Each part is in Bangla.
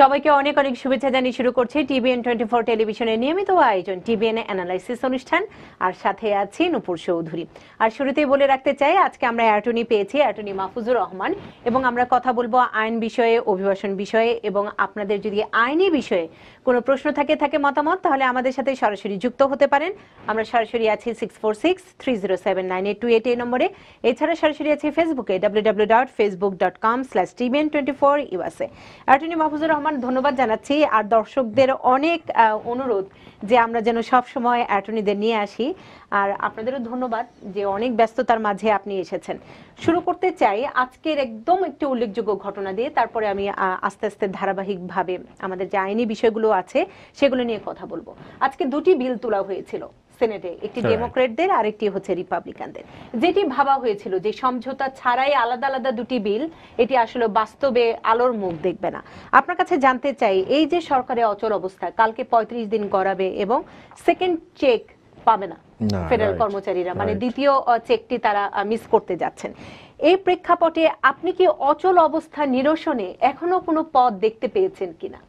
সবাইকে অনেক অনেক শুভেচ্ছা জানিয়ে শুরু করছি টিভিএন টোয়েন্টি ফোর টেলিভিশনের নিয়মিত আয়োজন টিভিএন অ্যানালাইসিস অনুষ্ঠান আর সাথে আছি নূপুর চৌধুরী আর শুরুতেই বলে রাখতে চাই আজকে আমরা অ্যাটর্নি পেয়েছি অ্যাটর্নি মাহফুজুর রহমান এবং আমরা কথা বলবো আইন বিষয়ে অভিবাসন বিষয়ে এবং আপনাদের যদি আইনি বিষয়ে কোনো প্রশ্ন থাকে থাকে মতামত তাহলে আমাদের সাথে সরাসরি যুক্ত হতে পারেন আমরা সরাসরি আছি six four six three zero seven nine eight two eight এই নম্বরে এছাড়া সরাসরি আছে ফেসবুকে W W dot Facebook dot com slash TVN twenty four USA attorney Mahfuzur Rahman ধন্যবাদ জানাচ্ছি আর দর্শকদের অনেক অনুরোধ যে আমরা যেন সবসময় অ্যাটর্নিদের নিয়ে আসি আর আপনাদেরও ধন্যবাদ যে অনেক ব্যস্ততার মাঝে আপনি এসেছেন শুরু করতে চাই আজকের একদম একটি উল্লেখযোগ্য ঘটনা দিয়ে তারপরে আমি আস্তে আস্তে ধারাবাহিকভাবে আমাদের যে আইনি বিষয়গুলো আছে সেগুলো নিয়ে কথা বলবো আজকে দুটি বিল তোলা হয়েছিল সেনেটে একটি হ্যাঁ। ডেমোক্রেটদের আর একটি হচ্ছে রিপাবলিকানদের যেটি ভাবা হয়েছিল যে সমঝোতা ছাড়াই আলাদা আলাদা দুটি বিল এটি আসলে বাস্তবে আলোর মুখ দেখবে না আপনার কাছে জানতে চাই এই যে সরকারের অচল অবস্থা কালকে পঁয়ত্রিশ দিন গড়াবে এবং সেকেন্ড চেক পাবে না ফেডারেল কর্মচারীরা মানে দ্বিতীয় চেকটি তারা মিস করতে যাচ্ছেন এই প্রেক্ষাপটে আপনি কি অচল অবস্থা নিরসনে এখনো কোনো পথ দেখতে পেয়েছেন কিনা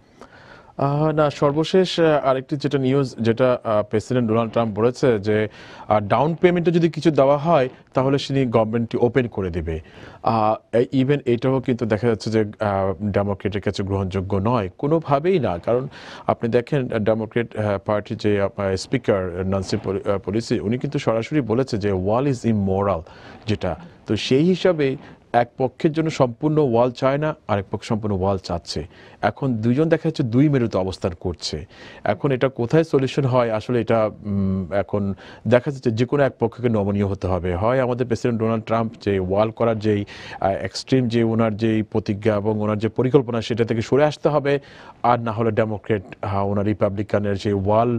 না সর্বশেষ আরেকটি যেটা নিউজ যেটা প্রেসিডেন্ট ডোনাল্ড ট্রাম্প বলেছে যে ডাউন পেমেন্টে যদি কিছু দেওয়া হয় তাহলে সেটি গভর্নমেন্টটি ওপেন করে দেবে ইভেন এটাও কিন্তু দেখা যাচ্ছে যে ডেমোক্রেটের কাছে গ্রহণযোগ্য নয় কোনোভাবেই না কারণ আপনি দেখেন ডেমোক্রেট পার্টির যে স্পিকার নান্সি পলিসি উনি কিন্তু সরাসরি বলেছে যে ওয়াল ইজ ইমোরাল যেটা তো সেই হিসাবে এক পক্ষের জন্য সম্পূর্ণ ওয়াল চায় না আরেক পক্ষ সম্পূর্ণ ওয়াল চাচ্ছে এখন দুজন দেখা যাচ্ছে দুই মেরুতে অবস্থান করছে এখন এটা কোথায় সলিউশন হয় আসলে এটা এখন দেখা যাচ্ছে যে কোনো এক পক্ষকে নমনীয় হতে হবে হয় আমাদের প্রেসিডেন্ট ডোনাল্ড ট্রাম্প যে ওয়াল করার যেই এক্সট্রিম যে ওনার যেই প্রতিজ্ঞা এবং ওনার যে পরিকল্পনা সেটা থেকে সরে আসতে হবে আর না হলে ডেমোক্রেট ওনার রিপাবলিকানের যে ওয়াল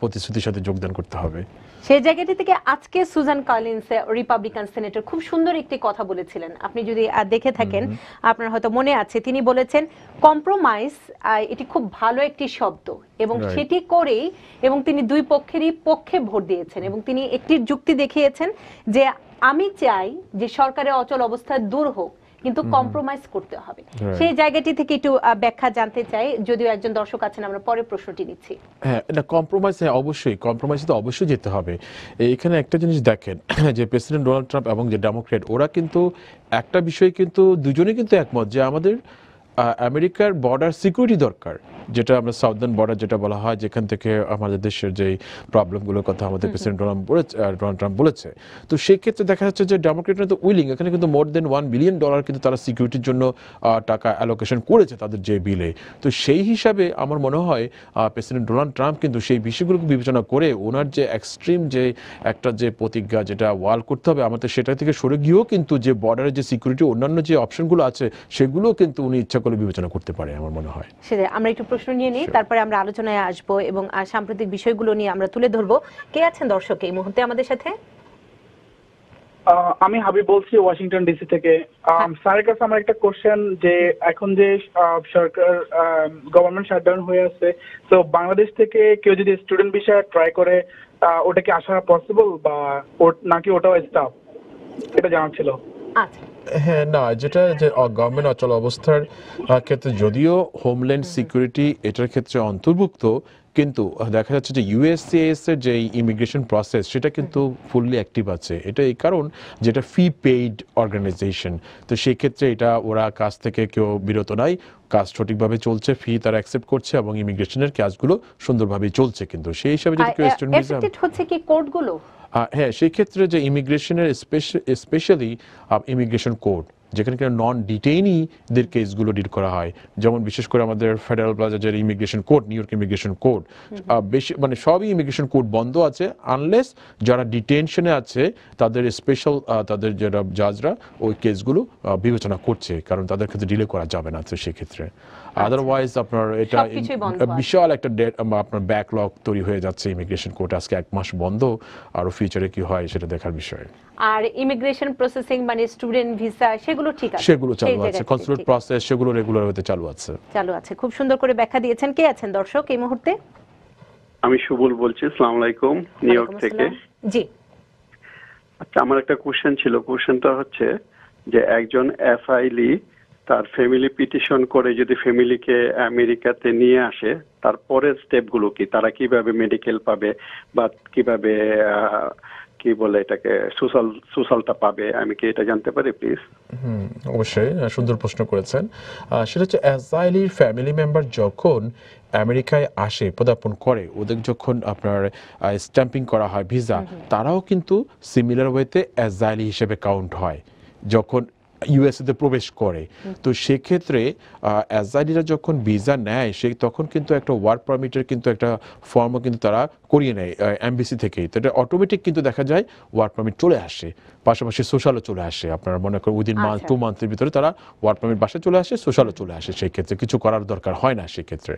প্রতিশ্রুতির সাথে যোগদান করতে হবে সেই জায়গাটি থেকে আজকে সুজান কলিন্স রিপাবলিকান সেনেটর খুব সুন্দর একটি কথা বলেছিলেন আপনি যদি দেখে থাকেন আপনার হয়তো মনে আছে তিনি বলেছেন কম্প্রোমাইজ এটি খুব ভালো একটি শব্দ এবং সেটি করেই এবং তিনি দুই পক্ষেরই পক্ষে ভোট দিয়েছেন এবং তিনি একটি যুক্তি দেখিয়েছেন যে আমি চাই যে সরকারের অচল অবস্থা দূর হোক কিন্তু কম্প্রোমাইজ করতে হবে সেই জায়গাটি থেকে একটু ব্যাখ্যা জানতে চাই যদিও একজন দর্শক আছেন আমরা পরে প্রশ্নটি নিচ্ছি হ্যাঁ এটা কম্প্রোমাইজ হ্যাঁ, অবশ্যই কম্প্রোমাইজ তো অবশ্যই যেতে হবে এখানে একটা জিনিস দেখেন যে প্রেসিডেন্ট ডোনাল্ড ট্রাম্প এবং যে ডেমোক্রেট ওরা কিন্তু একটা বিষয়ে কিন্তু দুজনে কিন্তু একমত যে আমাদের আমেরিকার বর্ডার সিকিউরিটি দরকার যেটা আমরা সাউদার্ন বর্ডার যেটা বলা হয় যেখান থেকে আমাদের দেশের যেই প্রবলেমগুলোর কথা আমাদের প্রেসিডেন্ট ডোনাল্ড বলেছে ডোনাল্ড ট্রাম্প বলেছে তো সেক্ষেত্রে দেখা যাচ্ছে যে ডেমোক্রেটরা তো উইলিং এখানে কিন্তু more than one billion dollar কিন্তু তারা সিকিউরিটির জন্য টাকা অ্যালোকেশন করেছে তাদের যে বিলে তো সেই হিসাবে আমার মনে হয় প্রেসিডেন্ট ডোনাল্ড ট্রাম্প কিন্তু সেই বিষয়গুলোকে বিবেচনা করে ওনার যে এক্সট্রিম যে একটা যে প্রতিজ্ঞা যেটা ওয়াল করতে হবে আমাদের সেটা থেকে সরে গিয়েও কিন্তু যে বর্ডারের যে সিকিউরিটি অন্যান্য যে অপশনগুলো আছে সেগুলোও কিন্তু উনি ইচ্ছা সকলে বিবেচনা করতে পারে আমার মনে হয় সেটাই আমরা একটু প্রশ্ন নিয়ে নিই তারপরে আমরা আলোচনায় আসব এবং সাম্প্রতিক বিষয়গুলো নিয়ে আমরা তুলে ধরব কে আছেন দর্শক এই মুহূর্তে আমাদের সাথে আমি হাবিব বলছি ওয়াশিংটন ডিসি থেকে হ্যাঁ। স্যারের কাছে আমার একটা কোশ্চেন যে এখন যে সরকার গভর্নমেন্ট শাটডাউন হয়ে আছে তো বাংলাদেশ থেকে কেউ যদি স্টুডেন্ট বিষয়ে ট্রাই করে ওটা কি আসা পসিবল বা নাকি ওটাও স্টাফ এটা জানার ছিল আচ্ছা। হ্যাঁ না যেটা যে গভর্নমেন্ট অচল অবস্থার ক্ষেত্রে যদিও হোমল্যান্ড সিকিউরিটি এটার ক্ষেত্রে অন্তর্ভুক্ত কিন্তু দেখা যাচ্ছে যে ইউএসসিএস এর যে ইমিগ্রেশন প্রসেস সেটা কিন্তু ফুললি অ্যাক্টিভ আছে এটা এই কারণ যেটা ফি পেইড অর্গানাইজেশন তো সেই ক্ষেত্রে এটা ওরা কাজ থেকে কেউ বিরত নাই কাজ সঠিকভাবে চলছে ফি তারা অ্যাকসেপ্ট করছে এবং ইমিগ্রেশনের কাজগুলো সুন্দরভাবে চলছে কিন্তু সেই হিসাবে যদি কোয়েশ্চেন স্টুডেন্ট হচ্ছে কি কোর্টগুলো হ্যাঁ সেই ক্ষেত্রে যে ইমিগ্রেশনের স্পেশালি ইমিগ্রেশন কোড যেখানে কিনা নন ডিটেইনিদের কেসগুলো ডিল করা হয় যেমন বিশেষ করে আমাদের ফেডারেল প্লাজা যে immigration court New York immigration court বেশি মানে সবই ইমিগ্রেশন কোর্ট বন্ধ আছে আনলেস যারা ডিটেনশনে আছে তাদের স্পেশাল তাদের যারা জাজরা ওই কেসগুলো বিবেচনা করছে কারণ তাদের ক্ষেত্রে ডিলে করা যাবে না তো সেক্ষেত্রে আদারওয়াইজ আচ্ছা। আপনার এটা বিশাল একটা আপনার ব্যাকলগ তৈরি হয়ে যাচ্ছে ইমিগ্রেশন কোর্ট আজকে এক মাস বন্ধ আর ফিউচারে কি হয় সেটা দেখার বিষয় আর ইমিগ্রেশন প্রসেসিং মানে স্টুডেন্ট ভিসা সেগুলো ঠিক আছে সেগুলো চালু আছে কনসুলেট প্রসেস সেগুলো রেগুলার হতে চালু আছে চালু আছে খুব সুন্দর করে ব্যাখ্যা দিয়েছেন কে আছেন দর্শক এই মুহূর্তে আমি সুবল বলছি আসসালামু আলাইকুম নিউ ইয়র্ক থেকে জি আচ্ছা আমার একটা কোশ্চেন ছিল কোশ্চেনটা হচ্ছে যে একজন এফআইলি তার ফ্যামিলি পিটিশন করে যদি ফ্যামিলিকে আমেরিকাতে নিয়ে আসে তারপরের স্টেপগুলো কি তারা কিভাবে মেডিকেল পাবে বা কিভাবে কি বলে এটাকে সুশাল সুশালটা পাবে আমি কি এটা জানতে পারি প্লিজ হুম অবশ্যই সুন্দর প্রশ্ন করেছেন সেটা হচ্ছে অ্যাজাইলির ফ্যামিলি মেম্বার যখন আমেরিকায় আসে পদার্পণ করে ওদের যখন আপনার স্ট্যাম্পিং করা হয় ভিসা তারাও কিন্তু সিমিলার ওয়েতে অ্যাজাইলি হিসেবে কাউন্ট হয় যখন ইউএসএতে প্রবেশ করে তো সেক্ষেত্রে অ্যাজাইডিরা যখন ভিসা নেয় সে তখন কিন্তু একটা ওয়ার্ক পারমিটের কিন্তু একটা ফর্মও কিন্তু তারা করিয়ে নেয় এমবিসি থেকেই তো এটা অটোমেটিক কিন্তু দেখা যায় ওয়ার্ক পারমিট চলে আসে পাশাপাশি সোশ্যালও চলে আসে আপনারা মনে করেন উইদিন মান্থ টু মান্থের ভিতরে তারা ওয়ার্ক পারমিট বাসায় চলে আসে সোশ্যালও চলে আসে সেই ক্ষেত্রে কিছু করার দরকার হয় না সেক্ষেত্রে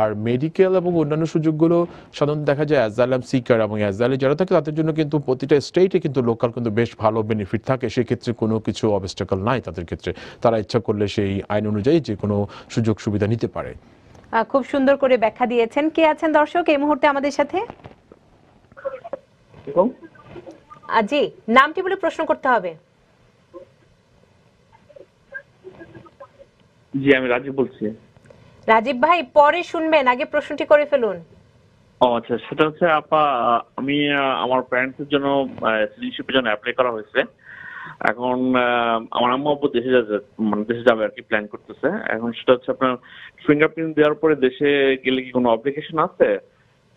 আর মেডিকেল এবং অন্যান্য সুযোগগুলো সাধারণত দেখা যায় অ্যাজালাম সিকার এবং অ্যাজালে যারা থাকে তাদের জন্য কিন্তু প্রতিটা স্টেটে কিন্তু লোকাল কিন্তু বেশ ভালো বেনিফিট থাকে সেক্ষেত্রে কোনো কিছু অবস্থা আইনশৃঙ্খল নাই তাদের ক্ষেত্রে তারা ইচ্ছা করলে সেই আইন অনুযায়ী যে কোনো সুযোগ সুবিধা নিতে পারে খুব সুন্দর করে ব্যাখ্যা দিয়েছেন কে আছেন দর্শক এই মুহূর্তে আমাদের সাথে আজি নামটি বলে প্রশ্ন করতে হবে জি আমি রাজীব বলছি রাজীব ভাই পরে শুনবেন আগে প্রশ্নটি করে ফেলুন ও আচ্ছা সেটা হচ্ছে আপা আমি আমার প্যারেন্টসের জন্য সিটিজনশিপের জন্য অ্যাপ্লাই করা হয়েছে এখন আমার আম্মু আপু দেশে যাচ্ছে মানে দেশে যাবে আর কি প্ল্যান করতেছে এখন সেটা হচ্ছে আপনার ফিঙ্গারপ্রিন্ট দেওয়ার পরে দেশে গেলে কি কোনো অ্যাপ্লিকেশন আছে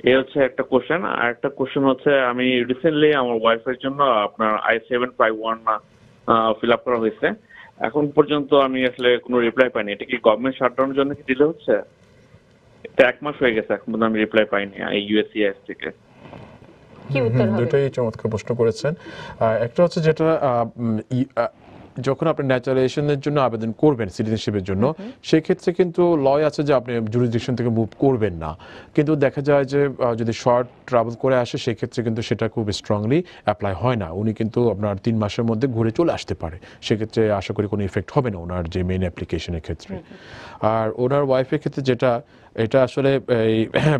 এ হচ্ছে একটা কোশ্চেন আর একটা কোশ্চেন হচ্ছে আমি রিসেন্টলি আমার ওয়াইফের জন্য আপনার I seven five one fill up করা হয়েছে এখন পর্যন্ত আমি আসলে কোনো রিপ্লাই পাইনি এটা কি গভর্নমেন্ট শাটডাউনের জন্য কি দিলে হচ্ছে এটা এক মাস হয়ে গেছে এখন পর্যন্ত আমি রিপ্লাই পাইনি ইউএসসিআইএস থেকে দুটোই চমৎকার প্রশ্ন করেছেন একটা হচ্ছে যেটা যখন আপনি ন্যাচারালাইজেশনের জন্য আবেদন করবেন সিটিজেনশিপের জন্য সেক্ষেত্রে কিন্তু লয় আছে যে আপনি জুরিডিকশন থেকে মুভ করবেন না কিন্তু দেখা যায় যে যদি শর্ট ট্রাভেল করে আসে সেক্ষেত্রে কিন্তু সেটা খুব স্ট্রংলি অ্যাপ্লাই হয় না উনি কিন্তু আপনার তিন মাসের মধ্যে ঘুরে চলে আসতে পারে সেক্ষেত্রে আশা করি কোনো ইফেক্ট হবে না ওনার যে মেন অ্যাপ্লিকেশনের ক্ষেত্রে আর ওনার ওয়াইফের ক্ষেত্রে যেটা এটা আসলে এই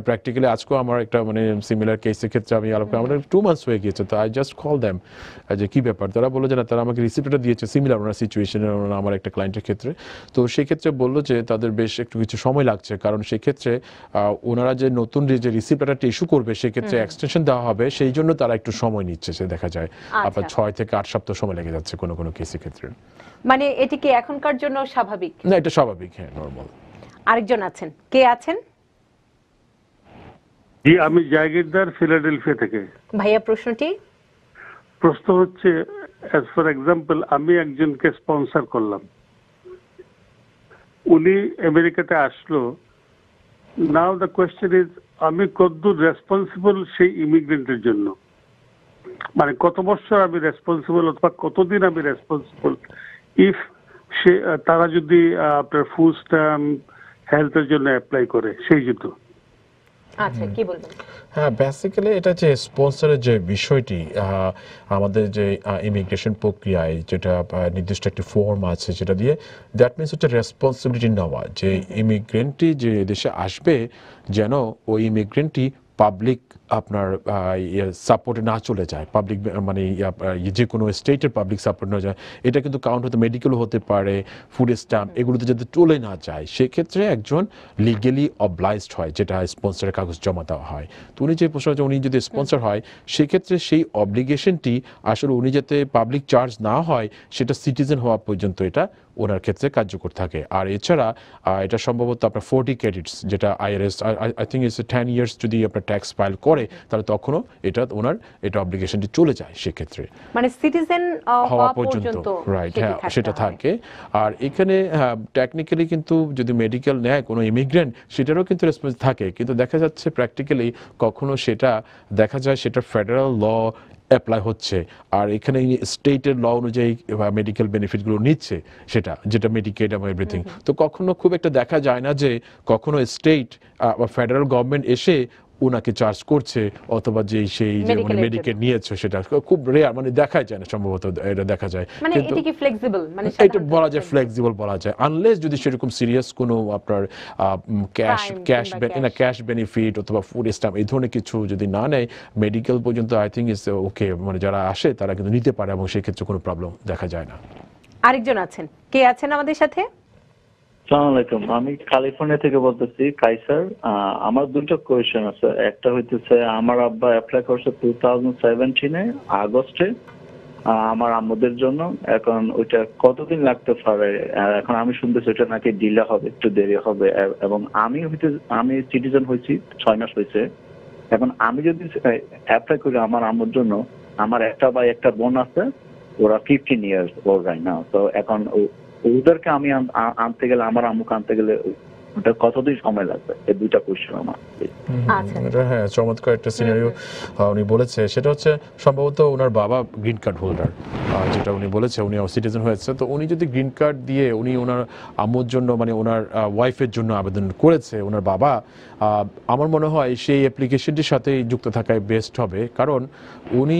প্র্যাকটিক্যালি আজকেও আমার একটা মানে সিমিলার কেসের ক্ষেত্রে আমি আলাপ আমার টু মান্থস হয়ে গিয়েছে তো আই জাস্ট কল দ্যাম যে কী ব্যাপার তারা বললো যে না তারা আমাকে রিসিপ্টটা দিয়েছে সিমিলার ওনার ওনার আমার একটা ক্লায়েন্টের ক্ষেত্রে তো সেক্ষেত্রে বললো যে তাদের বেশ একটু কিছু সময় লাগছে কারণ সেক্ষেত্রে ওনারা যে নতুন যে রিসিপ্টটা ইস্যু করবে সেক্ষেত্রে এক্সটেনশন দেওয়া হবে সেই জন্য তারা একটু সময় নিচ্ছে সে দেখা যায় আপনার আচ্ছা। ছয় থেকে আট সপ্তাহ সময় লেগে যাচ্ছে কোনো কোনো কেসের ক্ষেত্রে মানে এটি কি এখনকার জন্য স্বাভাবিক না এটা স্বাভাবিক হ্যাঁ নর্মাল আরেকজন আছেন কে আছেন জি আমি জায়গিরদার ফিলাডেলফিয়া থেকে ভাইয়া প্রশ্নটি প্রশ্ন হচ্ছে অ্যাজ ফর এক্সাম্পল আমি একজনকে স্পন্সর করলাম উনি আমেরিকাতে আসলো নাও দ্য কোয়েশ্চেন ইজ আমি কদ্দূর রেসপন্সিবল সেই ইমিগ্রেন্টের জন্য মানে কত বছর আমি রেসপন্সিবল অথবা কতদিন আমি রেসপন্সিবল ইফ সে তারা যদি আপনার ফুল স্ট্যাম্প হেলথের জন্য অ্যাপ্লাই করে সেই জুতো আচ্ছা, হ্যাঁ বেসিক্যালি এটা যে স্পন্সরের যে বিষয়টি আমাদের যে ইমিগ্রেশন প্রক্রিয়ায় যেটা নির্দিষ্ট একটি ফর্ম আছে যেটা দিয়ে দ্যাট মিনস হচ্ছে রেসপন্সিবিলিটি নেওয়া যে ইমিগ্রেন্টটি যে দেশে আসবে যেন ওই ইমিগ্রেন্টটি পাবলিক আপনার সাপোর্টে ইয়ে না চলে যায় পাবলিক মানে যে কোনো স্টেটের পাবলিক সাপোর্ট না যায় এটা কিন্তু কাউন্ট হতে মেডিকেল হতে পারে ফুড স্ট্যাম্প এগুলোতে যাতে চলে না যায় সেক্ষেত্রে একজন লিগেলি অবলাইজড হয় যেটা স্পন্সারের কাগজ জমা দেওয়া হয় তো উনি যে প্রশ্ন উনি যদি স্পন্সার হয় সেক্ষেত্রে সেই অবলিগেশনটি আসলে উনি যাতে পাবলিক চার্জ না হয় সেটা সিটিজেন হওয়া পর্যন্ত এটা ওনার ক্ষেত্রে কার্যকর থাকে আর এছাড়া এটা সম্ভবত আপনার ফোর্টি ক্রেডিটস যেটা IRS I think is ten years যদি আপনার ট্যাক্স ফাইল করে তাহলে তখনও এটা ওনার এটা অব্লিগেশনটি চলে যায় সেক্ষেত্রে মানে সিটিজেন হওয়া পর্যন্ত রাইট হ্যাঁ সেটা থাকে আর এখানে টেকনিক্যালি কিন্তু যদি মেডিকেল নেয় কোনো ইমিগ্রেন্ট সেটারও কিন্তু রেসপন্স থাকে কিন্তু দেখা যাচ্ছে প্র্যাকটিক্যালি কখনো সেটা দেখা যায় সেটা ফেডারেল ল অ্যাপ্লাই হচ্ছে আর এখানে স্টেটের ল অনুযায়ী মেডিকেল বেনিফিটগুলো নিচ্ছে সেটা যেটা মেডিকেট এবং এভরিথিং তো কখনো খুব একটা দেখা যায় না যে কখনো স্টেট বা ফেডারেল গভর্নমেন্ট এসে ওনাকে চার্জ করছে অথবা যে সেই যে উনি মানে মেডিকেল নিয়েছে সেটা খুব রেয়ার মানে দেখা যায় না সম্ভবত এটা দেখা যায় মানে এটা কি ফ্লেক্সিবল মানে এটা বলা যায় ফ্লেক্সিবল বলা যায় আনলেস যদি সেরকম সিরিয়াস কোনো আপনার ক্যাশ ক্যাশ না ক্যাশ বেনিফিট অথবা ফুড স্ট্যাম্প এই ধরনের কিছু যদি না নেয় মেডিকেল পর্যন্ত আই থিঙ্ক ইস ওকে মানে যারা আসে তারা কিন্তু নিতে পারে এবং সেক্ষেত্রে কোনো প্রবলেম দেখা যায় না আরেকজন আছেন কে আছেন আমাদের সাথে আলাইকুম আমি ক্যালিফোর্নিয়া থেকে বলতেছি কাইসার আমার দুটো কোয়েশ্চেন আছে একটা হইতেছে আমার আব্বা অ্যাপ্লাই করছে টু থাউজেন্ড সেভেন্টিনে আগস্টে আমার আম্মুদের জন্য এখন ওইটা কতদিন লাগতে পারে এখন আমি শুনতেছি ওইটা নাকি ডিলে হবে একটু দেরি হবে এবং আমি হইতে আমি সিটিজেন হয়েছি ছয় মাস হয়েছে এখন আমি যদি অ্যাপ্লাই করি আমার আম্মুর জন্য আমার একটা বা একটা বোন আছে ওরা ফিফটিন ইয়ার্স ওর রাইট না তো এখন ওদেরকে আমি আনতে গেলে আমার আম্মুকে আনতে গেলে ওটা কতদিন সময় লাগবে আমার আচ্ছা। হ্যাঁ চমৎকার একটা উনি বলেছে সেটা হচ্ছে সম্ভবত ওনার বাবা কার্ড হোল্ডার যেটা উনি বলেছে উনি সিটিজেন হয়েছে তো উনি যদি কার্ড দিয়ে উনি ওনার আম্মুর জন্য মানে ওনার ওয়াইফের জন্য আবেদন করেছে ওনার বাবা আমার মনে হয় সেই অ্যাপ্লিকেশনটির সাথে যুক্ত থাকায় বেস্ট হবে কারণ উনি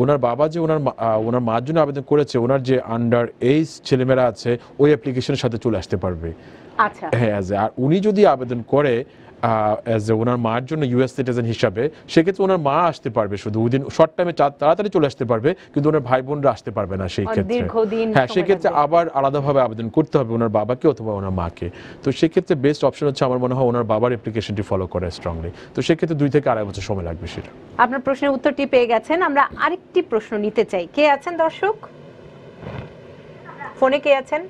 ওনার বাবা যে ওনার ওনার মার জন্য আবেদন করেছে ওনার যে আন্ডার এইজ ছেলেমেয়েরা আছে ওই অ্যাপ্লিকেশনের সাথে চলে আসতে পারবে আচ্ছা হ্যাঁ আর উনি যদি আবেদন করে অ্যাজ এ ওনার মার জন্য ইউএস সিটিজেন হিসাবে সেক্ষেত্রে ওনার মা আসতে পারবে শুধু ওই দিন শর্ট টাইমে তাড়াতাড়ি চলে আসতে পারবে কিন্তু ওনার ভাই বোনরা আসতে পারবে না সেই ক্ষেত্রে হ্যাঁ সেক্ষেত্রে আবার আলাদাভাবে আবেদন করতে হবে ওনার বাবাকে অথবা ওনার মাকে তো সেক্ষেত্রে বেস্ট অপশন হচ্ছে আমার মনে হয় ওনার বাবার অ্যাপ্লিকেশনটি ফলো করে স্ট্রংলি তো সেক্ষেত্রে দুই থেকে আড়াই বছর সময় লাগবে সেটা আপনার প্রশ্নের উত্তরটি পেয়ে গেছেন আমরা আরেকটি প্রশ্ন নিতে চাই কে আছেন দর্শক ফোনে কে আছেন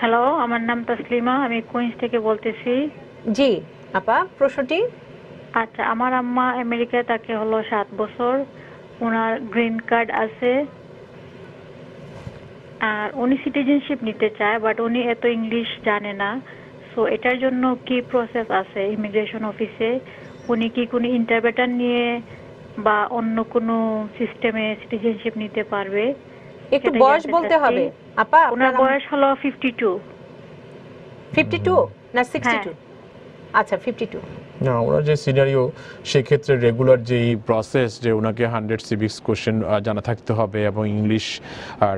হ্যালো আমার নাম তসলিমা আমি কুইন্স থেকে বলতেছি জি আপা প্রশ্নটি আচ্ছা আমার আম্মা আমেরিকায় থাকে হলো সাত বছর ওনার গ্রিন কার্ড আছে আর উনি সিটিজেনশিপ নিতে চায় বাট উনি এত ইংলিশ জানে না সো এটার জন্য কি প্রসেস আছে ইমিগ্রেশন অফিসে উনি কি কোনো ইন্টারপ্রেটার নিয়ে বা অন্য কোনো সিস্টেমে সিটিজেনশিপ নিতে পারবে একটু বয়স বলতে হবে আপা ওনার বয়স হলো 52 52 না 62 আচ্ছা ফিফটি না ওনার যে সিনারিও সেক্ষেত্রে রেগুলার যেই প্রসেস যে ওনাকে হান্ড্রেড সিভিক্স কোশ্চেন জানা থাকতে হবে এবং ইংলিশ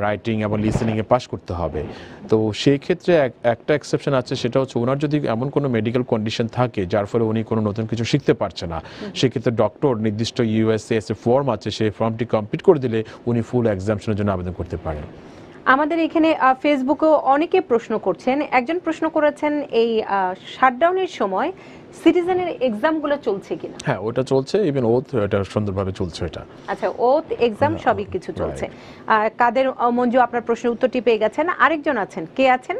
রাইটিং এবং লিসেনিংয়ে পাশ করতে হবে তো সেই ক্ষেত্রে একটা এক্সেপশন আছে সেটা হচ্ছে ওনার যদি এমন কোনো মেডিকেল কন্ডিশন থাকে যার ফলে উনি কোনো নতুন কিছু শিখতে পারছে না সেক্ষেত্রে ডক্টর নির্দিষ্ট ইউএসএস ফর্ম আছে সেই ফর্মটি কমপ্লিট করে দিলে উনি ফুল এক্সামশনের জন্য আবেদন করতে পারেন আমাদের এখানে ফেসবুকে অনেকে প্রশ্ন করছেন একজন প্রশ্ন করেছেন এই শাটডাউনের সময় সিটিজেনের এক্সামগুলো চলছে কিনা হ্যাঁ ওটা চলছে ইভেন ওথ এটা সুন্দরভাবে চলছে এটা আচ্ছা ওথ এক্সাম হ্যাঁ, সবই কিছু চলছে কাদের মঞ্জু আপনার প্রশ্নের উত্তরটি পেয়ে গেছেন আরেকজন আছেন কে আছেন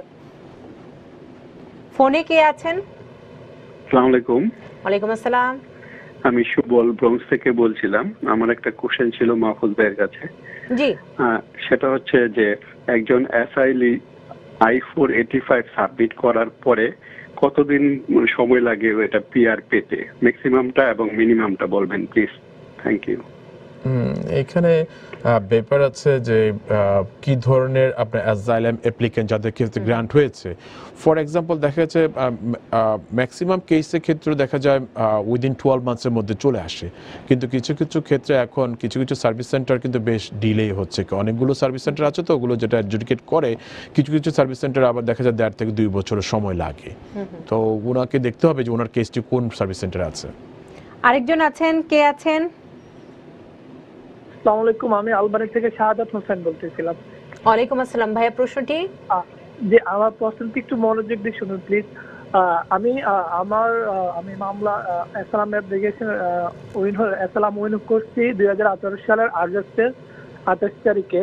ফোনে কে আছেন আসসালামু আলাইকুম ওয়ালাইকুম আসসালাম আমি সুবল ব্রংস থেকে বলছিলাম আমার একটা কোশ্চেন ছিল মাহফুজ ভাইয়ের কাছে জি সেটা হচ্ছে যে একজন asylee I four eighty five submit করার পরে কতদিন সময় লাগে এটা পিআর পেতে ম্যাক্সিমামটা এবং মিনিমামটা বলবেন প্লিজ থ্যাংক ইউ এখানে ব্যাপার আছে যে কি ধরনের আপনার অ্যাজাইলাম অ্যাপ্লিকেন্ট যাদের ক্ষেত্রে গ্রান্ট হয়েছে ফর এক্সাম্পল দেখা যাচ্ছে ম্যাক্সিমাম কেসের ক্ষেত্রে দেখা যায় উইদিন টুয়েলভ মান্থসের মধ্যে চলে আসে কিন্তু কিছু কিছু ক্ষেত্রে এখন কিছু কিছু সার্ভিস সেন্টার কিন্তু বেশ ডিলে হচ্ছে অনেকগুলো সার্ভিস সেন্টার আছে তো ওগুলো যেটা অ্যাডজুডিকেট করে কিছু কিছু সার্ভিস সেন্টার আবার দেখা যায় দেড় থেকে দুই বছরের সময় লাগে তো ওনাকে দেখতে হবে যে ওনার কেসটি কোন সার্ভিস সেন্টারে আছে আরেকজন আছেন কে আছেন আসসালামু আলাইকুম আমি আলবানি থেকে শাহাদাত হোসেন বলতেছিলাম ওয়ালাইকুম আসসালাম ভাইয়া প্রশ্নটি যে আমার প্রশ্নটি একটু মনোযোগ দিয়ে শুনুন প্লিজ আমি আমার আমি মামলা asylum application win asylum win করছি দুই হাজার আঠারো সালের আগস্টের আঠাশ তারিখে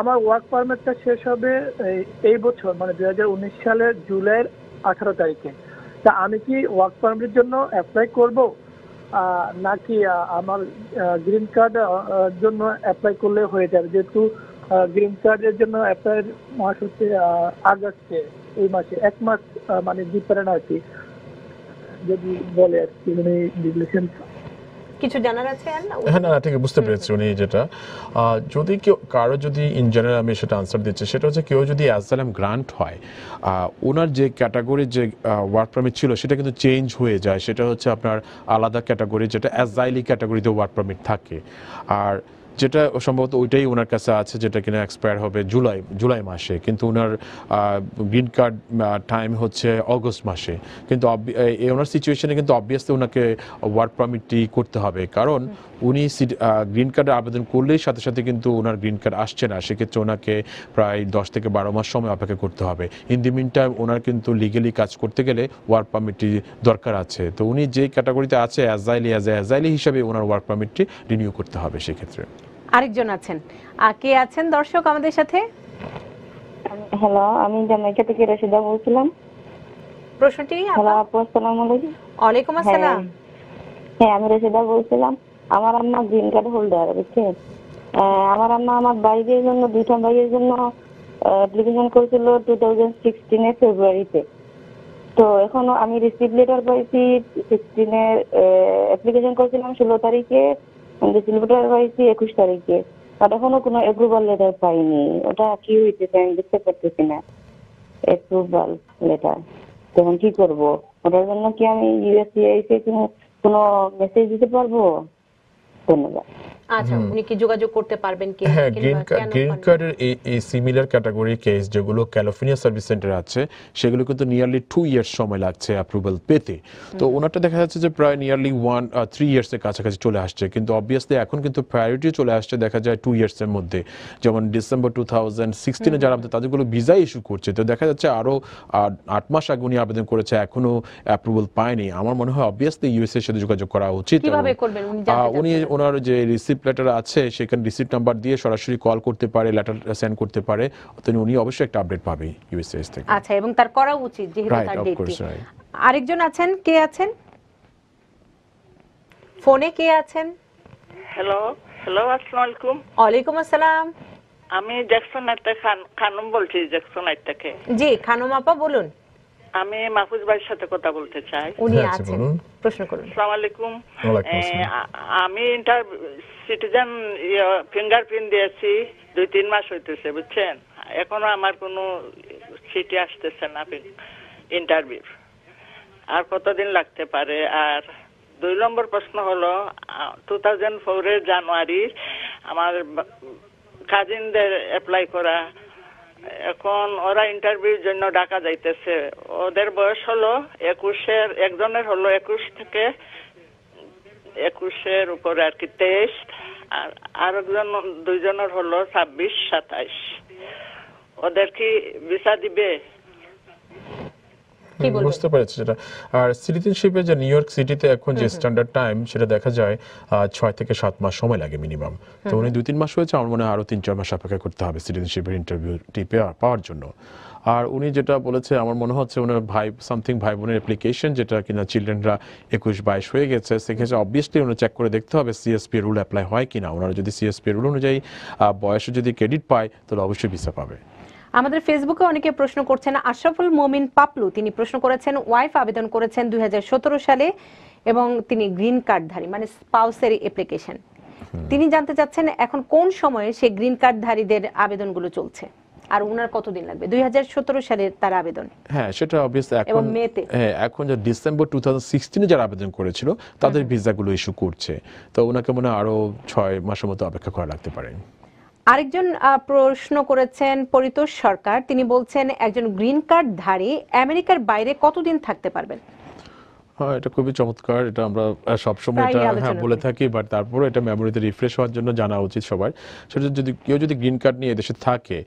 আমার ওয়ার্ক পারমিটটা শেষ হবে এই বছর মানে দুই হাজার উনিশ সালের জুলাইয়ের আঠারো তারিখে তা আমি কি ওয়ার্ক পারমিটের জন্য অ্যাপ্লাই করবো নাকি আমার গ্রিন কার্ড জন্য অ্যাপ্লাই করলে হয়ে যাবে যেহেতু গ্রিন কার্ডের জন্য অ্যাপ্লাই মাস হচ্ছে আগস্টে এই মাসে এক মাস মানে ডিফারেন্ট আর কি যদি বলে আর কি মানে রিলেশন কিছু জানার আছে হ্যাঁ না ঠিক বুঝতে পেরেছি উনি যেটা যদি কেউ কারো যদি ইন জেনারেল আমি সেটা আনসার দিচ্ছি সেটা হচ্ছে কেউ যদি অ্যাসাইলাম গ্রান্ট হয় ওনার যে ক্যাটাগরির যে ওয়ার্ক পারমিট ছিল সেটা কিন্তু চেঞ্জ হয়ে যায় সেটা হচ্ছে আপনার আলাদা ক্যাটাগরি যেটা অ্যাজাইলি ক্যাটাগরিতে ওয়ার্ক পারমিট থাকে আর যেটা সম্ভবত ওইটাই ওনার কাছে আছে যেটা কিনা এক্সপায়ার হবে জুলাই জুলাই মাসে কিন্তু ওনার গ্রিন কার্ড টাইম হচ্ছে অগস্ট মাসে কিন্তু ওনার সিচুয়েশনে কিন্তু অবভিয়াসলি ওনাকে ওয়ার্ক পারমিটটি করতে হবে কারণ উনি গ্রিন কার্ডে আবেদন করলেই সাথে সাথে কিন্তু ওনার গ্রিন কার্ড আসছে না সেক্ষেত্রে ওনাকে প্রায় দশ থেকে বারো মাস সময় অপেক্ষা করতে হবে ইন দি মিন টাইম ওনার কিন্তু লিগেলি কাজ করতে গেলে ওয়ার্ক পারমিটটি দরকার আছে তো উনি যে ক্যাটাগরিতে আছে অ্যাজাইলি অ্যাজ অ্যাজাইলি হিসাবে ওনার ওয়ার্ক পারমিটটি রিনিউ করতে হবে সেক্ষেত্রে আরেকজন আছেন কে আছেন দর্শক আমাদের সাথে হ্যালো আমি জামাইকা থেকে রশিদা বলছিলাম প্রশ্নটি হ্যালো আপু আসসালামু আলাইকুম ওয়ালাইকুম আসসালাম হ্যাঁ, হ্যাঁ আমি রশিদা বলছিলাম আমার আম্মা গ্রিন কার্ড হোল্ডার বুঝছেন আমার আম্মা আমার ভাইদের জন্য দুইটা ভাইয়ের জন্য অ্যাপ্লিকেশন করেছিল টু থাউজেন্ড সিক্সটিনের ফেব্রুয়ারিতে তো এখনো আমি রিসিভ লেটার পাইছি সিক্সটিনের অ্যাপ্লিকেশন করেছিলাম ষোলো তারিখে আমাদের সিলভার পাইছি একুশ তারিখে আর এখনো কোনো অ্যাপ্রুভাল লেটার পাইনি ওটা কি হয়েছে আমি বুঝতে পারতেছি না অ্যাপ্রুভাল লেটার তখন কি করব ওটার জন্য কি আমি ইউএসসিআইতে কোনো মেসেজ দিতে পারবো ধন্যবাদ আচ্ছা উনি কি যোগাযোগ করতে পারবেন কি হ্যাঁ গ্রিন কার্ড গ্রিন কার্ডের এই সিমিলার ক্যাটাগরি কেস যেগুলো ক্যালিফোর্নিয়া সার্ভিস সেন্টার আছে সেগুলো কিন্তু নিয়ারলি টু ইয়ার্স সময় লাগছে অ্যাপ্রুভাল পেতে তো ওনারটা দেখা যাচ্ছে যে প্রায় নিয়ারলি ওয়ান থ্রি ইয়ার্সের কাছাকাছি চলে আসছে কিন্তু অবভিয়াসলি এখন কিন্তু প্রায়োরিটি চলে আসছে দেখা যায় টু ইয়ার্সের মধ্যে যেমন ডিসেম্বর টু থাউজেন্ড সিক্সটিনে যারা আমাদের তাদেরগুলো ভিসা ইস্যু করছে তো দেখা যাচ্ছে আরও আট মাস আগে উনি আবেদন করেছে এখনও অ্যাপ্রুভাল পায়নি আমার মনে হয় অবভিয়াসলি ইউএসএর সাথে যোগাযোগ করা উচিত উনি ওনার যে রিসিভ রিসিপ্ট লেটার আছে সেখানে রিসিপ্ট নাম্বার দিয়ে সরাসরি কল করতে পারে লেটার সেন্ড করতে পারে তাহলে উনি অবশ্যই একটা আপডেট পাবে ইউএসএস থেকে আচ্ছা এবং তার করা উচিত যেহেতু তার ডেট আরেকজন আছেন কে আছেন ফোনে কে আছেন হ্যালো হ্যালো আসসালামু আলাইকুম ওয়ালাইকুম আসসালাম আমি জ্যাকসন খান খানম বলছি জ্যাকসন থেকে জি খানম আপা বলুন আমি মাহফুজ ভাইয়ের সাথে কথা বলতে চাই উনি হ্যাঁ, আচ্ছা আছেন প্রশ্ন করুন আসসালামু আলাইকুম আমি ইন্টার সিটিজেন ফিঙ্গারপ্রিন্ট দিয়েছি দুই তিন মাস হইতেছে বুঝছেন এখনো আমার কোনো চিঠি আসতেছে না ইন্টারভিউ আর কতদিন লাগতে পারে আর দুই নম্বর প্রশ্ন হলো টু থাউজেন্ড ফোরের জানুয়ারির আমার কাজিনদের অ্যাপ্লাই করা এখন ওরা ইন্টারভিউর জন্য ঢাকা যাইতেছে ওদের বয়স হলো একুশের একজনের হলো একুশ থেকে একুশের উপরে আর কি তেইশ আর আরেকজন দুইজনের হলো ছাব্বিশ সাতাইশ ওদের কি ভিসা দিবে বুঝতে পারছি যেটা আর সিটিজেনশিপে যে নিউ ইয়র্ক সিটিতে এখন যে স্ট্যান্ডার্ড টাইম সেটা দেখা যায় ছয় থেকে সাত মাস সময় লাগে মিনিমাম তো উনি দুই তিন মাস হয়েছে আমার মনে হয় আরও তিন চার মাস অপেক্ষা করতে হবে সিটিজেনশিপের ইন্টারভিউটি পাওয়ার জন্য আর উনি যেটা বলেছে আমার মনে হচ্ছে ওনার ভাই সামথিং ভাই বোনের অ্যাপ্লিকেশন যেটা কিনা চিলড্রেনরা একুশ বাইশ হয়ে গেছে সেক্ষেত্রে অবভিয়াসলি ওনার চেক করে দেখতে হবে সিএসপি রুল অ্যাপ্লাই হয় কিনা ওনারা যদি সিএসপি রুল অনুযায়ী বয়সে যদি ক্রেডিট পায় তাহলে অবশ্যই ভিসা পাবে আমাদের ফেসবুকে অনেকে প্রশ্ন করছেন আশরাফুল মোমিন পাপলু তিনি প্রশ্ন করেছেন ওয়াইফ আবেদন করেছেন দুই সালে এবং তিনি গ্রিন কার্ডধারী মানে স্পাউসের অ্যাপ্লিকেশন তিনি জানতে চাচ্ছেন এখন কোন সময়ে সে গ্রিন কার্ডধারীদের আবেদনগুলো চলছে আর ওনার কতদিন লাগবে দুই সালে তার আবেদন হ্যাঁ সেটা অবভিয়াসলি এখন মেতে হ্যাঁ এখন ডিসেম্বর টু থাউজেন্ড যারা আবেদন করেছিল তাদের ভিসাগুলো ইস্যু করছে তো ওনাকে মনে হয় আরও ছয় মাসের মতো অপেক্ষা করা লাগতে পারেন আরেকজন প্রশ্ন করেছেন পরিতোষ সরকার তিনি বলছেন একজন গ্রিন কার্ড ধারী আমেরিকার বাইরে কতদিন থাকতে পারবেন এটা খুবই চমৎকার এটা আমরা সবসময় এটা হ্যাঁ বলে থাকি বাট তারপরে এটা মেমোরিতে রিফ্রেশ হওয়ার জন্য জানা উচিত সবার সেটা যদি কেউ যদি গ্রিন কার্ড নিয়ে এদেশে থাকে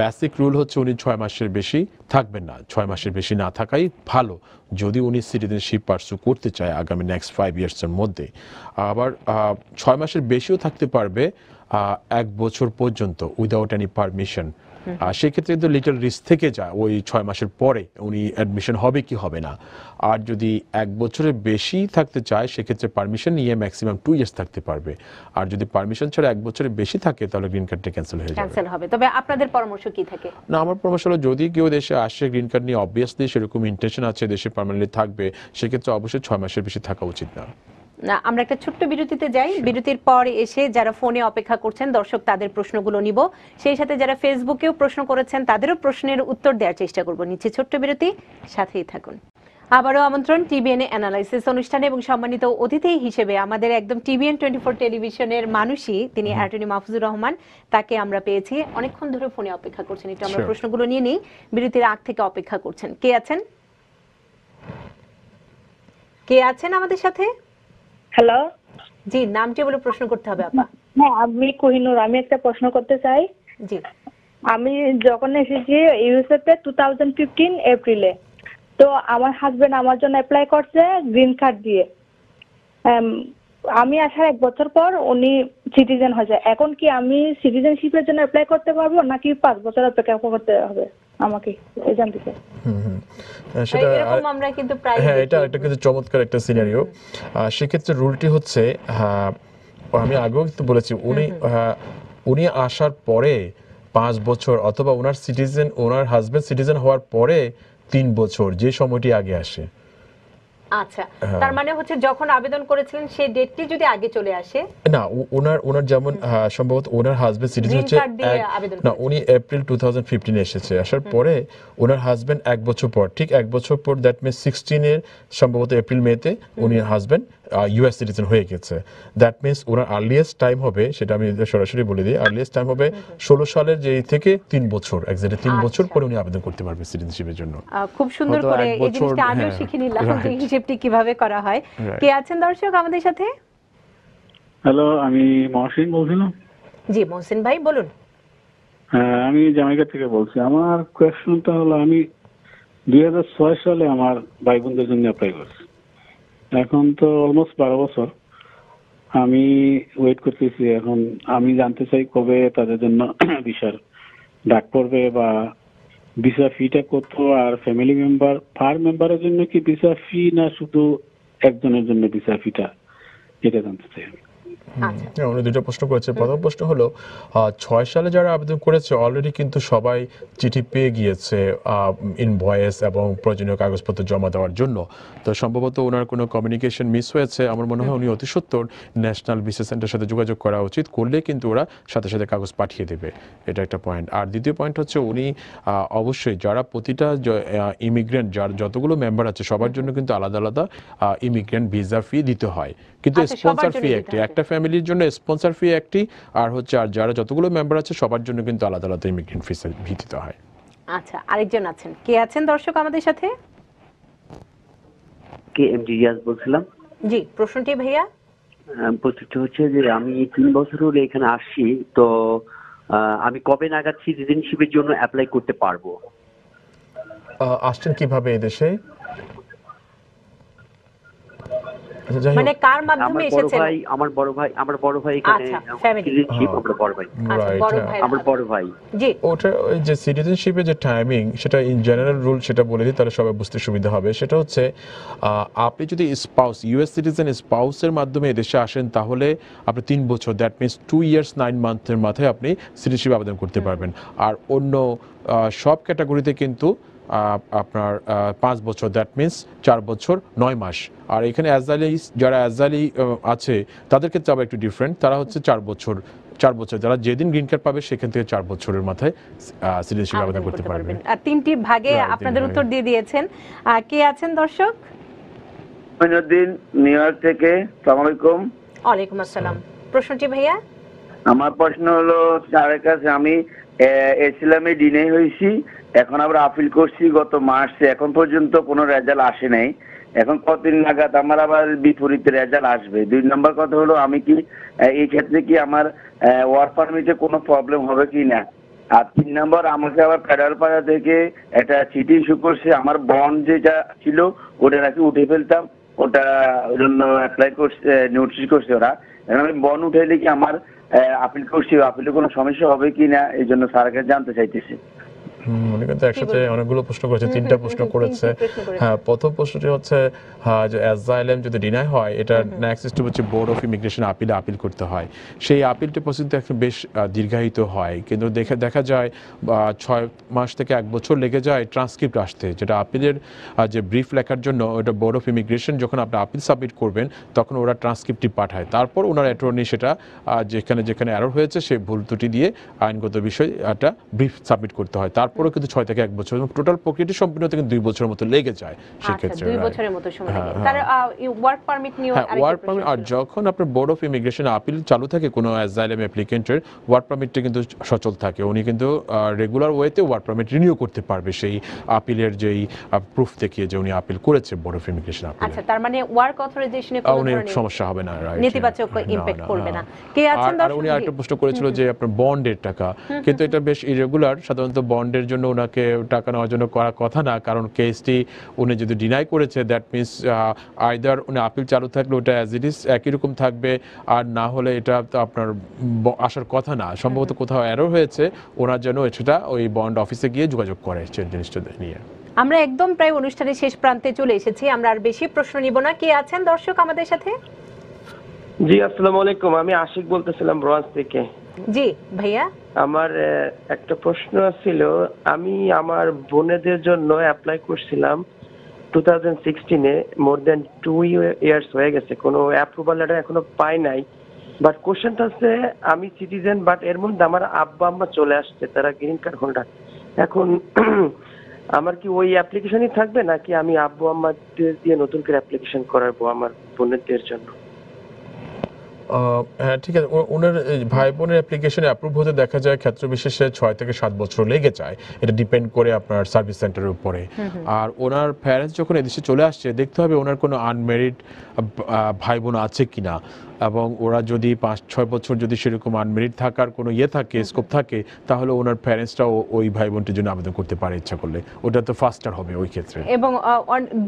বেসিক রুল হচ্ছে উনি ছয় মাসের বেশি থাকবেন না ছয় মাসের বেশি না থাকাই ভালো যদি উনি সিটিজেনশিপ পার্সু করতে চায় আগামী নেক্সট ফাইভ ইয়ার্সের মধ্যে আবার ছয় মাসের বেশিও থাকতে পারবে এক বছর পর্যন্ত উইদাউট এনি পারমিশন সেক্ষেত্রে কিন্তু লিটল রিস্ক থেকে যায় ওই ছয় মাসের পরে উনি অ্যাডমিশন হবে কি হবে না আর যদি এক বছরের বেশি থাকতে চায় সেক্ষেত্রে পারমিশন নিয়ে ম্যাক্সিমাম টু ইয়ার্স থাকতে পারবে আর যদি পারমিশন ছাড়া এক বছরের বেশি থাকে তাহলে গ্রিন কার্ডটা ক্যান্সেল হয়ে যাবে হবে তবে আপনাদের পরামর্শ কি থাকে না আমার পরামর্শ হলো যদি কেউ দেশে আসে গ্রিন কার্ড নিয়ে অবভিয়াসলি সেরকম ইন্টেনশন আছে দেশে পারমানেন্টলি থাকবে সেক্ষেত্রে অবশ্যই ছয় মাসের বেশি থাকা উচিত না আমরা একটা ছোট্ট বিরতিতে যাই বিরতির পর এসে যারা ফোনে অপেক্ষা করছেন দর্শক তাদের প্রশ্নগুলো নিব সেই সাথে যারা ফেসবুকেও প্রশ্ন করেছেন তাদেরও প্রশ্নের উত্তর দেওয়ার চেষ্টা করব নিচ্ছে ছোট্ট বিরতি সাথেই থাকুন আবারও আমন্ত্রণ টিবিএন অ্যানালাইসিস অনুষ্ঠানে এবং সম্মানিত অতিথি হিসেবে আমাদের একদম টিবিএন টোয়েন্টি ফোর টেলিভিশনের মানুষই তিনি অ্যাটর্নি মাহফুজুর রহমান তাকে আমরা পেয়েছি অনেকক্ষণ ধরে ফোনে অপেক্ষা করছেন একটু আমরা প্রশ্নগুলো নিয়ে নিই বিরতির আগ থেকে অপেক্ষা করছেন কে আছেন কে আছেন আমাদের সাথে হ্যালো জি নামটি বলে প্রশ্ন করতে হবে আপা হ্যাঁ আমি কোহিনুর আমি একটা প্রশ্ন করতে চাই জি আমি যখন এসেছি ইউএসএতে টু থাউজেন্ড ফিফটিন এপ্রিলে তো আমার হাজবেন্ড আমার জন্য অ্যাপ্লাই করছে গ্রিন কার্ড দিয়ে আমি আসার এক বছর পর উনি সিটিজেন হয়ে যায় এখন কি আমি সিটিজেনশিপের জন্য অ্যাপ্লাই করতে পারবো নাকি পাঁচ বছর অপেক্ষা করতে হবে আমাকে এই জানতে চাই হ্যাঁ, হ্যাঁ এটা একটা কিন্তু চমৎকার একটা সিনারিও সেক্ষেত্রে রুলটি হচ্ছে হ্যাঁ, আমি আগেও কিন্তু বলেছি উনি হ্যাঁ, উনি আসার পরে পাঁচ বছর অথবা ওনার সিটিজেন ওনার হাজবেন্ড সিটিজেন হওয়ার পরে তিন বছর যে সময়টি আগে আসে আচ্ছা হ্যাঁ। তার মানে হ্যাঁ, সম্ভবত ওনার হাজবেন্ড সিটিজেন হচ্ছে না উনি এপ্রিল 2015 এ এসেছে আসার পরে ওনার হাজবেন্ড এক বছর পর ঠিক এক বছর পর দ্যাট মিন্স 16 এর সম্ভবত এপ্রিল মেতে উনি হাজবেন্ড ইউএস সিটিজেন হয়ে গেছে দ্যাট মিনস ওনার আর্লিয়েস্ট টাইম হবে সেটা আমি সরাসরি বলে দিই আর্লিয়েস্ট টাইম হবে ষোলো সালের যে থেকে তিন বছর এক্সাক্টলি তিন আচ্ছা। বছর পরে উনি আবেদন করতে পারবে সিটিজেনশিপের জন্য খুব সুন্দর করে এই জিনিসটা আমিও হ্যাঁ, শিখে নিলাম যে হিসেবটি কিভাবে করা হয় কে আছেন দর্শক আমাদের সাথে হ্যালো আমি মহসিন বলছিলাম জি মহসিন ভাই বলুন হ্যাঁ, আমি জামাইকা থেকে বলছি আমার কোয়েশ্চনটা হলো আমি দুই সালে আমার ভাই বোনদের জন্য অ্যাপ্লাই করছি এখন তো অলমোস্ট বারো বছর আমি ওয়েট করতেছি এখন আমি জানতে চাই কবে তাদের জন্য বিশাল ডাক পড়বে বা ভিসা ফিটা কত আর ফ্যামিলি মেম্বার ফার মেম্বারের জন্য কি ভিসা ফি না শুধু একজনের জন্য ভিসা ফিটা এটা জানতে চাই আমি আচ্ছা হ্যাঁ, উনি দুটো প্রশ্ন করেছে প্রথম প্রশ্ন হলো ছয় সালে যারা আবেদন করেছে অলরেডি কিন্তু সবাই চিঠি পেয়ে গিয়েছে ইনভয়েস এবং প্রয়োজনীয় কাগজপত্র জমা দেওয়ার জন্য তো সম্ভবত ওনার কোনো কমিউনিকেশন মিস হয়েছে আমার মনে হয় উনি অতি সত্তর ন্যাশনাল ভিসা সেন্টার সাথে যোগাযোগ করা উচিত করলে কিন্তু ওরা সাথে সাথে কাগজ পাঠিয়ে দেবে এটা একটা পয়েন্ট আর দ্বিতীয় পয়েন্ট হচ্ছে উনি অবশ্যই যারা প্রতিটা ইমিগ্রেন্ট যার যতগুলো মেম্বার আছে সবার জন্য কিন্তু আলাদা আলাদা ইমিগ্রেন্ট ভিসা ফি দিতে হয় কিন্তু আচ্ছা, স্পন্সর ফি একটি একটা ফ্যামিলির জন্য স্পন্সর ফি একটি আর হচ্ছে আর যারা যতগুলো মেম্বার আছে সবার জন্য কিন্তু আলাদা আলাদা ইমিগ্রেন্ট ফি ভিত্তিতে হয় আচ্ছা আরেকজন আছেন কে আছেন দর্শক আমাদের সাথে কে এম জি রিয়াজ বলছিলাম জি প্রশ্নটি ভাইয়া প্রশ্নটি হচ্ছে যে আমি তিন বছর হলে এখানে আসছি তো আমি কবে নাগাদ সিটিজেনশিপের জন্য অ্যাপ্লাই করতে পারবো আসছেন কিভাবে এদেশে আচ্ছা, মানে কার মাধ্যমে ভাই আমার বড় ভাই আমার বড় ভাই এখানে সিটিজেনশিপ আচ্ছা, হ্যাঁ। আমার বড় ভাই আচ্ছা, হ্যাঁ। আমার বড় ভাই জি ওটা যে সিটিজেনশিপের যে টাইমিং সেটা ইন জেনারেল রুল সেটা বলে দিই তাহলে সবাই বুঝতে সুবিধা হবে সেটা হচ্ছে আপনি যদি স্পাউস ইউএস সিটিজেন স্পাউসের মাধ্যমে এদেশে আসেন তাহলে আপনি তিন বছর that means two years nine মান্থের মাথায় আপনি সিটিজেনশিপ আবেদন করতে পারবেন আর অন্য সব ক্যাটাগরিতে কিন্তু আপনার পাঁচ বছর দ্যাট মিনস চার বছর নয় মাস আর এখানে অ্যাজালি যারা অ্যাজালি আছে তাদের ক্ষেত্রে আবার একটু ডিফারেন্ট তারা হচ্ছে চার বছর চার বছর যারা যেদিন গ্রিন কার্ড পাবে সেখান থেকে চার বছরের মাথায় সিটিজেনশিপ আবেদন করতে পারবেন আর তিনটি ভাগে হ্যাঁ, আপনাদের উত্তর দিয়ে দিয়েছেন কে আছেন দর্শক মইনুদ্দিন নিউ ইয়র্ক থেকে আলাইকুম ওয়ালাইকুম আসসালাম প্রশ্নটি ভাইয়া আমার প্রশ্ন হলো স্যারের কাছে আমি ইসলামে ডিনে হয়েছি এখন আমরা আপিল করছি গত মাসে এখন পর্যন্ত কোনো রেজাল্ট আসে নাই এখন কতদিন নাগাদ আমার আবার বিপরীত রেজাল্ট আসবে দুই নম্বর কথা হলো আমি কি এই ক্ষেত্রে কি আমার ওয়ার্ক পারমিটে কোনো প্রবলেম হবে কি না আর তিন নম্বর আমাকে আবার পাড়া থেকে একটা চিঠি ইস্যু করছে আমার বন্ড যেটা ছিল ওটা নাকি উঠে ফেলতাম ওটা ওই জন্য অ্যাপ্লাই করছে নোটিশ করছে ওরা আমি বন উঠাইলে কি আমার আপিল করছি আপিলে কোনো সমস্যা হবে কি না এই জন্য স্যারকে জানতে চাইতেছি উনি কিন্তু একসাথে অনেকগুলো প্রশ্ন করেছে তিনটা প্রশ্ন করেছে হ্যাঁ প্রথম প্রশ্নটি হচ্ছে হ্যাঁ, যে অ্যাজাইলেম যদি ডিনাই হয় এটা নেক্সট স্টেপ হচ্ছে বোর্ড অফ ইমিগ্রেশন আপিলে আপিল করতে হয় সেই আপিলটি পর্যন্ত এখন বেশ দীর্ঘায়িত হয় কিন্তু দেখে দেখা যায় ছয় মাস থেকে এক বছর লেগে যায় ট্রান্সক্রিপ্ট আসতে যেটা আপিলের যে ব্রিফ লেখার জন্য ওটা বোর্ড অফ ইমিগ্রেশন যখন আপনি আপিল সাবমিট করবেন তখন ওরা ট্রান্সক্রিপ্টটি পাঠায় তারপর ওনার অ্যাটর্নি সেটা যেখানে যেখানে অ্যারোর হয়েছে সেই ভুল ত্রুটি দিয়ে আইনগত বিষয় একটা ব্রিফ সাবমিট করতে হয় তার তারপরে কিন্তু ছয় থেকে এক বছর এবং টোটাল প্রক্রিয়াটি সম্পূর্ণ থেকে দুই বছরের মতো লেগে যায় আচ্ছা, সেক্ষেত্রে দুই বছরের মতো সময় তার ওয়ার্ক পারমিট নিয়ে ওয়ার্ক পারমিট আর যখন আপনার বোর্ড অফ ইমিগ্রেশন আপিল চালু থাকে কোনো অ্যাজাইলাম অ্যাপ্লিকেন্টের ওয়ার্ক পারমিটটা কিন্তু সচল থাকে উনি কিন্তু রেগুলার ওয়েতে ওয়ার্ক পারমিট রিনিউ করতে পারবে সেই আপিলের যেই প্রুফ দেখিয়ে যে উনি আপিল করেছে বোর্ড অফ ইমিগ্রেশন আপিল আচ্ছা তার মানে ওয়ার্ক অথরাইজেশনে কোনো ধরনের সমস্যা হবে না রাইট নেতিবাচক ইমপ্যাক্ট করবে না কে আছেন আর উনি আরেকটা প্রশ্ন করেছিল যে আপনার বন্ডের টাকা কিন্তু এটা বেশ ইরেগুলার সাধারণত বন্ডের রিমান্ডের জন্য ওনাকে টাকা নেওয়ার জন্য করার কথা না কারণ কেসটি উনি যদি ডিনাই করেছে দ্যাট মিনস আইদার উনি আপিল চালু থাকলে ওটা অ্যাজ ইট ইস একই রকম থাকবে আর না হলে এটা তো আপনার আসার কথা না সম্ভবত কোথাও অ্যারো হয়েছে ওনার জন্য সেটা ওই বন্ড অফিসে গিয়ে যোগাযোগ করে জিনিসটা নিয়ে আমরা একদম প্রায় অনুষ্ঠানের শেষ প্রান্তে চলে এসেছি আমরা আর বেশি প্রশ্ন নিব না কে আছেন দর্শক আমাদের সাথে জি আসসালামু আলাইকুম আমি আশিক বলতেছিলাম ব্রোয়াজ থেকে জি ভাইয়া আমার একটা প্রশ্ন ছিল আমি আমার বোনেদের জন্য অ্যাপ্লাই করছিলাম 2016 এ মোর দ্যান 2 ইয়ার্স হয়ে গেছে কোনো অ্যাপ্রুভাল লেটার এখনো পাই নাই বাট কোশ্চেনটা হচ্ছে আমি সিটিজেন বাট এর মধ্যে আমার আব্বা আম্মা চলে আসছে তারা গ্রিন কার্ড হোল্ডার এখন আমার কি ওই অ্যাপ্লিকেশনই থাকবে নাকি আমি আব্বু আম্মাদের দিয়ে নতুন করে অ্যাপ্লিকেশন করাবো আমার বোনেদের জন্য হ্যাঁ ঠিক আছে ওনার ভাই বোনের অ্যাপ্লিকেশনে অ্যাপ্রুভ হতে দেখা যায় ক্ষেত্র বিশেষে ছয় থেকে সাত বছর লেগে যায় এটা ডিপেন্ড করে আপনার সার্ভিস সেন্টারের উপরে আর ওনার প্যারেন্টস যখন এদেশে চলে আসছে দেখতে হবে ওনার কোনো আনমেরিড ভাই বোন আছে কি না এবং ওরা যদি পাঁচ ছয় বছর যদি সেরকম আনমেরিড থাকার কোনো ইয়ে থাকে স্কোপ থাকে তাহলে ওনার প্যারেন্টসরাও ওই ভাই বোনটির জন্য আবেদন করতে পারে ইচ্ছা করলে ওটা তো ফাস্টার হবে ওই ক্ষেত্রে এবং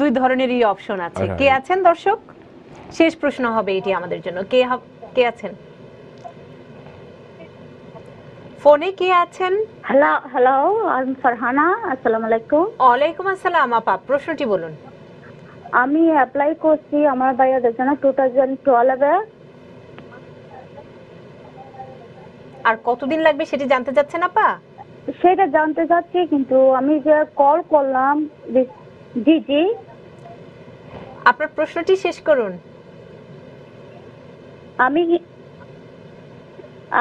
দুই ধরনেরই অপশন আছে হ্যাঁ। কে আছেন দর্শক শেষ প্রশ্ন হবে এটি আমাদের জন্য কে কে আছেন ফোনে কে আছেন হ্যালো হ্যালো আমি ফারহানা আসসালামু আলাইকুম ওয়ালাইকুম আসসালাম আপা প্রশ্নটি বলুন আমি অ্যাপ্লাই করছি আমার ভাইয়াদের জন্য টু থাউজেন্ড টুয়েলভে আর কতদিন লাগবে সেটি জানতে চাচ্ছেন আপা সেটা জানতে চাচ্ছি কিন্তু আমি যে কল করলাম জি জি আপনার প্রশ্নটি শেষ করুন আমি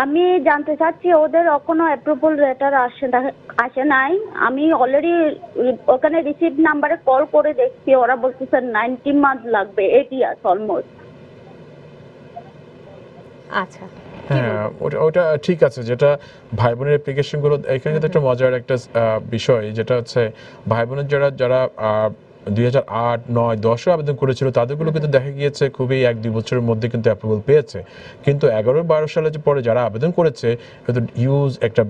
আমি জানতে চাচ্ছি ওদের এখনো অ্যাপ্রুভাল লেটার আসে আসে নাই আমি অলরেডি ওখানে রিসিভ নাম্বারে কল করে দেখছি ওরা বলতেছে নাইনটি মান্থ লাগবে এইট ইয়ার্স অলমোস্ট আচ্ছা হ্যাঁ ওটা ওটা ঠিক আছে যেটা ভাই বোনের অ্যাপ্লিকেশনগুলো এখানে কিন্তু একটা মজার একটা বিষয় যেটা হচ্ছে ভাই বোনের যারা যারা দুই হাজার আট নয় দশে আবেদন করেছিল তাদেরগুলো কিন্তু দেখা গিয়েছে খুবই এক দুই বছরের মধ্যে কিন্তু অ্যাপ্রুভাল পেয়েছে কিন্তু এগারো বারো সালের পরে যারা আবেদন করেছে কিন্তু ইউজ একটা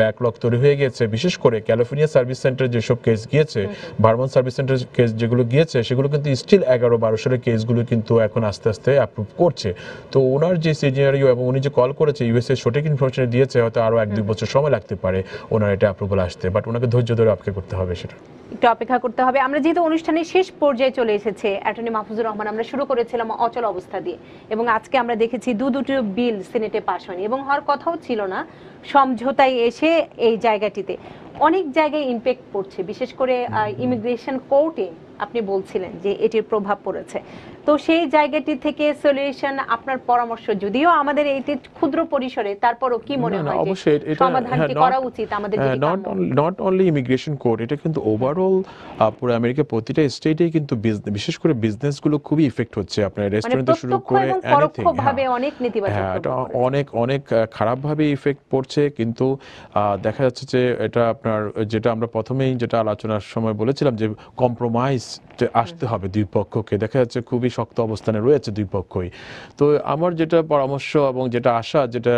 ব্যাকলগ তৈরি হয়ে গিয়েছে বিশেষ করে ক্যালিফোর্নিয়া সার্ভিস সেন্টারে যেসব কেস গিয়েছে বার্মন সার্ভিস সেন্টার কেস যেগুলো গিয়েছে সেগুলো কিন্তু স্টিল এগারো বারো সালের কেসগুলো কিন্তু এখন আস্তে আস্তে অ্যাপ্রুভ করছে তো ওনার যে সিনিয়রিও এবং উনি যে কল করেছে ইউএসএ সঠিক ইনফরমেশন দিয়েছে হয়তো আরও এক দুই বছর সময় লাগতে পারে ওনার এটা অ্যাপ্রুভাল আসতে বাট ওনাকে ধৈর্য ধরে অপেক্ষা করতে হবে সেটা একটু অপেক্ষা করতে হবে আমরা যেহেতু অনুষ্ঠানের শেষ পর্যায়ে চলে এসেছে অ্যাটর্নি মাহফুজুর রহমান আমরা শুরু করেছিলাম অচল অবস্থা দিয়ে এবং আজকে আমরা দেখেছি দু দুটো বিল সিনেটে পাশ হয়নি এবং হওয়ার কথাও ছিল না সমঝোতায় এসে এই জায়গাটিতে অনেক জায়গায় ইম্প্যাক্ট পড়ছে বিশেষ করে ইমিগ্রেশন কোর্টে আপনি বলছিলেন যে এটির প্রভাব পড়েছে তো সেই জায়গাটি থেকে সলিউশন আপনার পরামর্শ যদিও আমাদের এই ক্ষুদ্র পরিসরে তারপরও কি মনে হয় অবশ্যই সমাধান কি হ্যাঁ, করা উচিত আমাদের নট অনলি ইমিগ্রেশন কোড এটা কিন্তু ওভারঅল পুরো আমেরিকা প্রতিটা স্টেটেই কিন্তু বিশেষ করে বিজনেস গুলো খুবই ইফেক্ট হচ্ছে আপনার রেস্টুরেন্ট মানে শুরু করে পরোক্ষভাবে হ্যাঁ। অনেক নেতিবাচক হ্যাঁ, এটা অনেক অনেক ভাবে ইফেক্ট পড়ছে কিন্তু দেখা যাচ্ছে যে এটা আপনার যেটা আমরা প্রথমেই যেটা আলোচনার সময় বলেছিলাম যে কম্প্রোমাইজ আসতে হবে দুই পক্ষকে দেখা যাচ্ছে খুবই শক্ত অবস্থানে রয়েছে দুই পক্ষই তো আমার যেটা পরামর্শ এবং যেটা আশা যেটা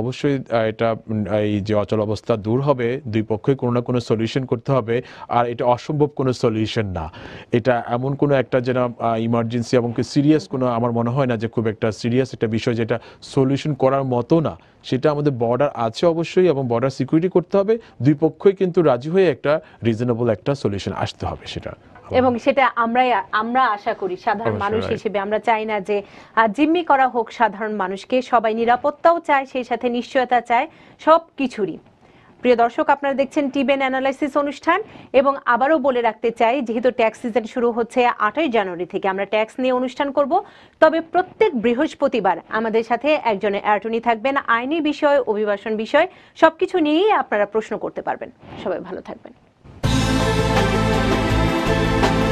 অবশ্যই এটা এই যে অচল অবস্থা দূর হবে দুই পক্ষই কোনো না কোনো সলিউশন করতে হবে আর এটা অসম্ভব কোনো সলিউশন না এটা এমন কোনো একটা যেন ইমার্জেন্সি এবং সিরিয়াস কোনো আমার মনে হয় না যে খুব একটা সিরিয়াস একটা বিষয় যেটা সলিউশন করার মতো না সেটা আমাদের বর্ডার আছে অবশ্যই এবং বর্ডার সিকিউরিটি করতে হবে দুই পক্ষই কিন্তু রাজি হয়ে একটা রিজনেবল একটা সলিউশন আসতে হবে সেটা হ্যাঁ। এবং সেটা আমরাই আমরা আশা করি সাধারণ মানুষ হিসেবে আমরা চাই না যে জিম্মি করা হোক সাধারণ মানুষকে সবাই নিরাপত্তাও চায় সেই সাথে নিশ্চয়তা চায় সব কিছুরই প্রিয় দর্শক আপনারা দেখছেন টিবেন অ্যানালাইসিস অনুষ্ঠান এবং আবারও বলে রাখতে চাই যেহেতু ট্যাক্স সিজন শুরু হচ্ছে আটই জানুয়ারি থেকে আমরা ট্যাক্স নিয়ে অনুষ্ঠান করব তবে প্রত্যেক বৃহস্পতিবার আমাদের সাথে একজন অ্যাটর্নি থাকবেন আইনি বিষয় অভিবাসন বিষয় সবকিছু নিয়েই আপনারা প্রশ্ন করতে পারবেন সবাই ভালো থাকবেন Thank you.